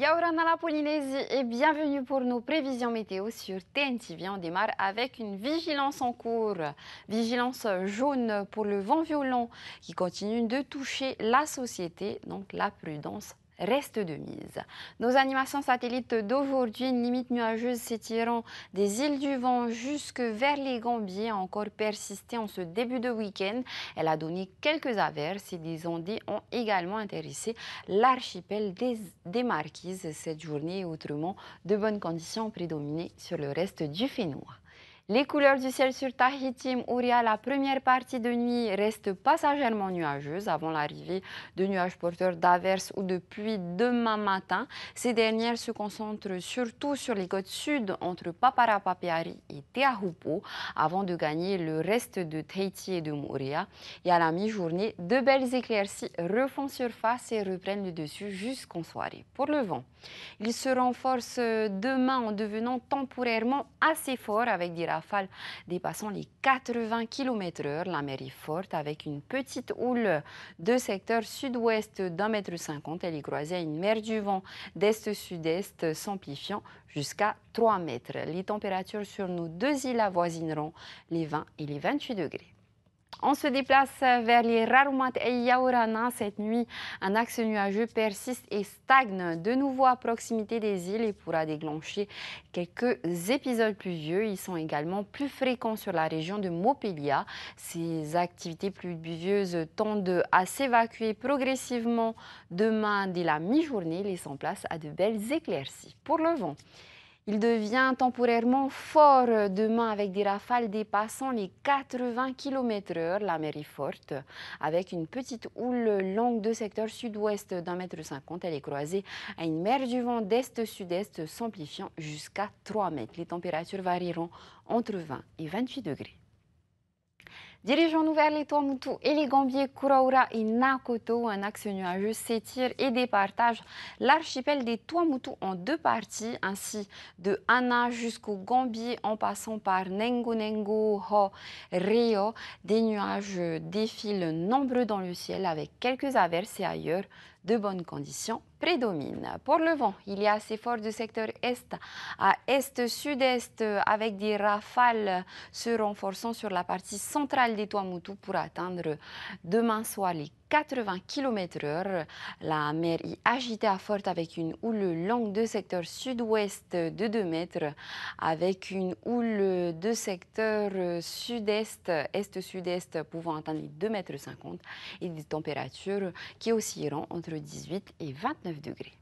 Yaurana la Polynésie et bienvenue pour nos prévisions météo sur TNTV. On démarre avec une vigilance en cours. Vigilance jaune pour le vent violent qui continue de toucher la société, donc la prudence reste de mise. Nos animations satellites d'aujourd'hui, une limite nuageuse s'étirant des îles du vent jusque vers les Gambiers, a encore persisté en ce début de week-end. Elle a donné quelques averses et des ondées ont également intéressé l'archipel des, Marquises cette journée. Autrement, de bonnes conditions ont sur le reste du Fénois. Les couleurs du ciel sur Tahiti, Ouria, la première partie de nuit reste passagèrement nuageuse avant l'arrivée de nuages porteurs d'averses ou de pluie demain matin. Ces dernières se concentrent surtout sur les côtes sud entre Paparapapiari et Teahupo avant de gagner le reste de Tahiti et de Mouria. Et à la mi-journée, de belles éclaircies refont surface et reprennent le dessus jusqu'en soirée. Pour le vent, il se renforce demain en devenant temporairement assez fort avec des rafales dépassant les 80 km/h. La mer est forte avec une petite houle de secteur sud-ouest d'un mètre cinquante. Elle est croisée à une mer du vent d'est-sud-est s'amplifiant jusqu'à 3 mètres. Les températures sur nos deux îles avoisineront les 20 et les 28 degrés. On se déplace vers les Rarumat et Yaorana. Cette nuit, un axe nuageux persiste et stagne de nouveau à proximité des îles et pourra déclencher quelques épisodes pluvieux. Ils sont également plus fréquents sur la région de Mopelia. Ces activités pluvieuses tendent à s'évacuer progressivement demain dès la mi-journée, laissant place à de belles éclaircies. Pour le vent, il devient temporairement fort demain avec des rafales dépassant les 80 km/h, la mer est forte, avec une petite houle longue de secteur sud-ouest d'un mètre cinquante. Elle est croisée à une mer du vent d'est-sud-est s'amplifiant jusqu'à 3 mètres. Les températures varieront entre 20 et 28 degrés. Dirigeons-nous vers les Tuamutu et les Gambiers, Kuraura et Nakoto, un axe nuageux s'étire et départage l'archipel des Tuamutu en deux parties, ainsi de Hana jusqu'au Gambier en passant par nengo Ho, Rio. Des nuages défilent nombreux dans le ciel avec quelques averses et ailleurs de bonnes conditions prédominent. Pour le vent, il y a assez fort du secteur est à est-sud-est avec des rafales se renforçant sur la partie centrale des Toamoutou pour atteindre demain soir les 80 km/h. La mer y agitée à forte avec une houle longue de secteur sud-ouest de 2 mètres avec une houle de secteur sud-est, est-sud-est pouvant atteindre les 2 mètres et des températures qui oscilleront entre 18 et 29 degrés.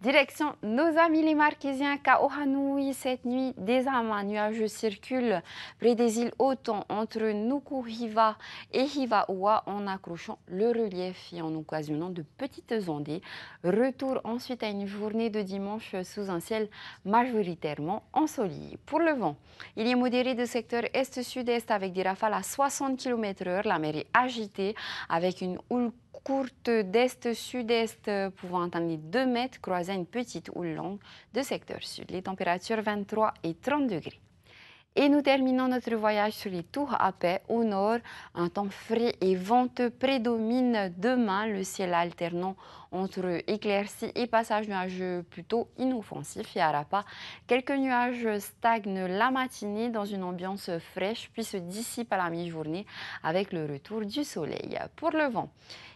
Direction nos amis les Marquésiens Kaohanui, cette nuit, des amas nuages circulent près des îles autant entre Nukuhiva et Hivaoua en accrochant le relief et en occasionnant de petites ondées. Retour ensuite à une journée de dimanche sous un ciel majoritairement ensoleillé. Pour le vent, il est modéré de secteur est-sud-est -est avec des rafales à 60 km/h. La mer est agitée avec une houle courte d'est-sud-est pouvant atteindre 2 mètres, croisant une petite houle longue de secteur sud. Les températures 23 et 30 degrés. Et nous terminons notre voyage sur les tours à paix au nord. Un temps frais et venteux prédomine demain, le ciel alternant entre éclaircies et passages nuageux plutôt inoffensifs et à pas. Quelques nuages stagnent la matinée dans une ambiance fraîche puis se dissipent à la mi-journée avec le retour du soleil. Pour le vent,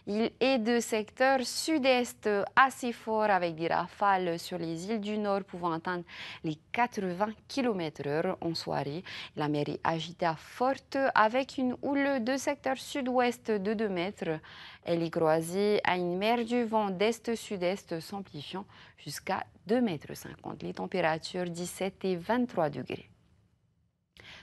il est de secteur sud-est assez fort avec des rafales sur les îles du nord pouvant atteindre les 80 km/h en soirée. La mer est agitée à forte avec une houle de secteur sud-ouest de 2 mètres. Elle est croisée à une mer du vent d'est-sud-est s'amplifiant jusqu'à 2,50 m. Les températures 17 et 23 degrés.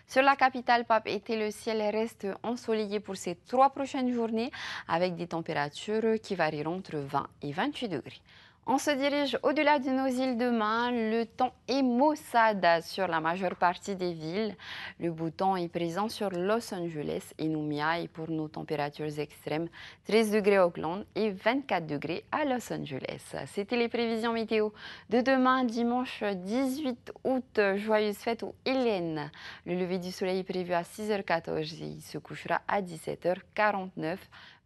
Sur la capitale Pape été, le ciel reste ensoleillé pour ces trois prochaines journées avec des températures qui varieront entre 20 et 28 degrés. On se dirige au-delà de nos îles demain. Le temps est maussade sur la majeure partie des villes. Le bouton est présent sur Los Angeles et nous et pour nos températures extrêmes, 13 degrés à Auckland et 24 degrés à Los Angeles. C'était les prévisions météo de demain, dimanche 18 août. Joyeuse fête aux Hélènes. Le lever du soleil est prévu à 6h14 et il se couchera à 17h49.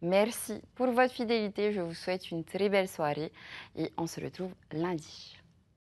Merci pour votre fidélité. Je vous souhaite une très belle soirée et on se retrouve lundi.